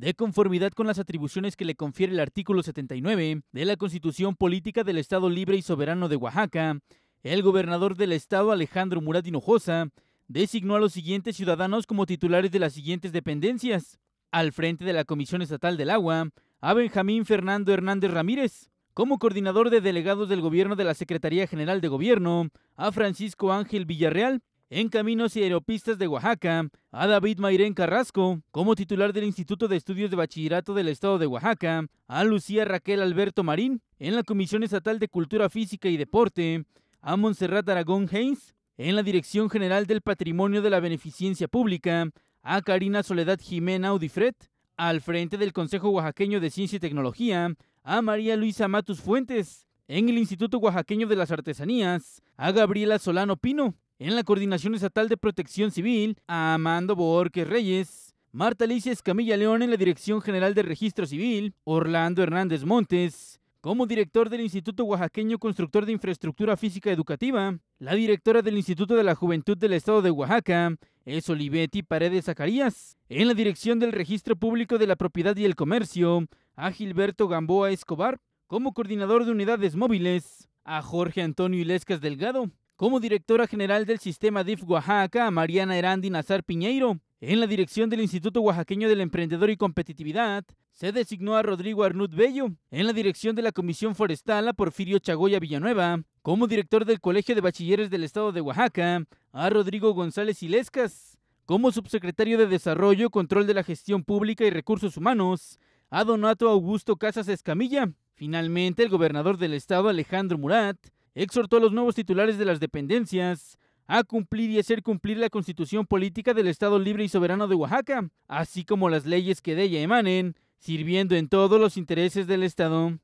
de conformidad con las atribuciones que le confiere el artículo 79 de la Constitución Política del Estado Libre y Soberano de Oaxaca, el gobernador del estado Alejandro Murat Hinojosa designó a los siguientes ciudadanos como titulares de las siguientes dependencias. Al frente de la Comisión Estatal del Agua, a Benjamín Fernando Hernández Ramírez, como coordinador de delegados del gobierno de la Secretaría General de Gobierno, a Francisco Ángel Villarreal, en Caminos y Aeropistas de Oaxaca a David Mairén Carrasco como titular del Instituto de Estudios de Bachillerato del Estado de Oaxaca, a Lucía Raquel Alberto Marín en la Comisión Estatal de Cultura Física y Deporte, a Montserrat Aragón Haynes en la Dirección General del Patrimonio de la Beneficencia Pública, a Karina Soledad Jimena Audifret al frente del Consejo Oaxaqueño de Ciencia y Tecnología, a María Luisa Matus Fuentes en el Instituto Oaxaqueño de las Artesanías, a Gabriela Solano Pino en la Coordinación Estatal de Protección Civil, a Amando Borges Reyes, Marta Alicia Escamilla León en la Dirección General de Registro Civil, Orlando Hernández Montes, como director del Instituto Oaxaqueño Constructor de Infraestructura Física Educativa, la directora del Instituto de la Juventud del Estado de Oaxaca, es Olivetti Paredes Zacarías, en la Dirección del Registro Público de la Propiedad y el Comercio, a Gilberto Gamboa Escobar, como coordinador de unidades móviles, a Jorge Antonio Ilescas Delgado, como directora general del sistema DIF Oaxaca a Mariana Erandi Nazar Piñeiro. En la dirección del Instituto Oaxaqueño del Emprendedor y Competitividad, se designó a Rodrigo Arnud Bello. En la dirección de la Comisión Forestal, a Porfirio Chagoya Villanueva. Como director del Colegio de Bachilleres del Estado de Oaxaca, a Rodrigo González Ilescas. Como subsecretario de Desarrollo, Control de la Gestión Pública y Recursos Humanos, a Donato Augusto Casas Escamilla. Finalmente, el gobernador del Estado, Alejandro Murat, exhortó a los nuevos titulares de las dependencias a cumplir y hacer cumplir la constitución política del Estado Libre y Soberano de Oaxaca, así como las leyes que de ella emanen, sirviendo en todos los intereses del Estado.